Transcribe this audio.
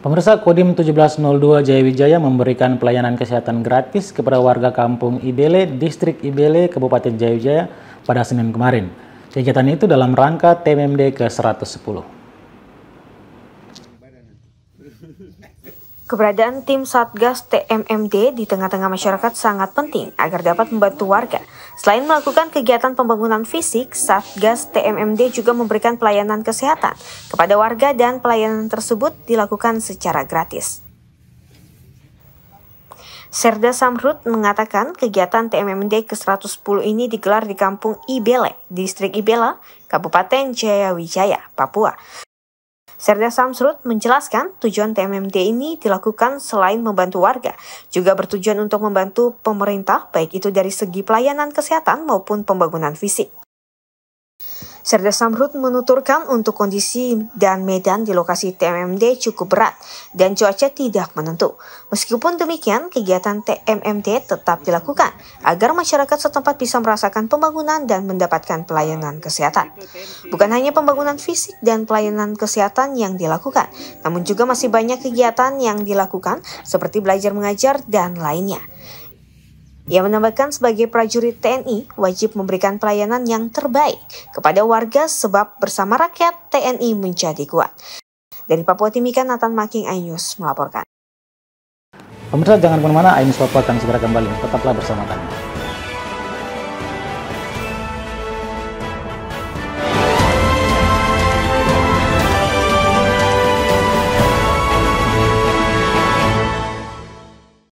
Pemirsa Kodim 1702 Jayawijaya memberikan pelayanan kesehatan gratis kepada warga kampung Ibele, Distrik Ibele, Kabupaten Jayawijaya pada Senin kemarin. Kegiatan itu dalam rangka TMMD ke-110. Keberadaan tim Satgas TMMD di tengah-tengah masyarakat sangat penting agar dapat membantu warga. Selain melakukan kegiatan pembangunan fisik, Satgas TMMD juga memberikan pelayanan kesehatan kepada warga dan pelayanan tersebut dilakukan secara gratis. Serda Samrut mengatakan kegiatan TMMD ke-110 ini digelar di kampung Ibele, distrik Ibela, Kabupaten Jayawijaya, Papua. Serda Samsrud menjelaskan tujuan TMMD ini dilakukan selain membantu warga, juga bertujuan untuk membantu pemerintah baik itu dari segi pelayanan kesehatan maupun pembangunan fisik. Serda Samrud menuturkan untuk kondisi dan medan di lokasi TMMD cukup berat dan cuaca tidak menentu. Meskipun demikian, kegiatan TMMD tetap dilakukan agar masyarakat setempat bisa merasakan pembangunan dan mendapatkan pelayanan kesehatan. Bukan hanya pembangunan fisik dan pelayanan kesehatan yang dilakukan, namun juga masih banyak kegiatan yang dilakukan seperti belajar mengajar dan lainnya. Ia menambahkan sebagai prajurit TNI wajib memberikan pelayanan yang terbaik kepada warga sebab bersama rakyat TNI menjadi kuat. Dari Papua Timika, Nathan Making, Ainyus melaporkan. Pemirsa jangan kemana-mana, Ainyus Papua akan segera kembali. Tetaplah bersama kami.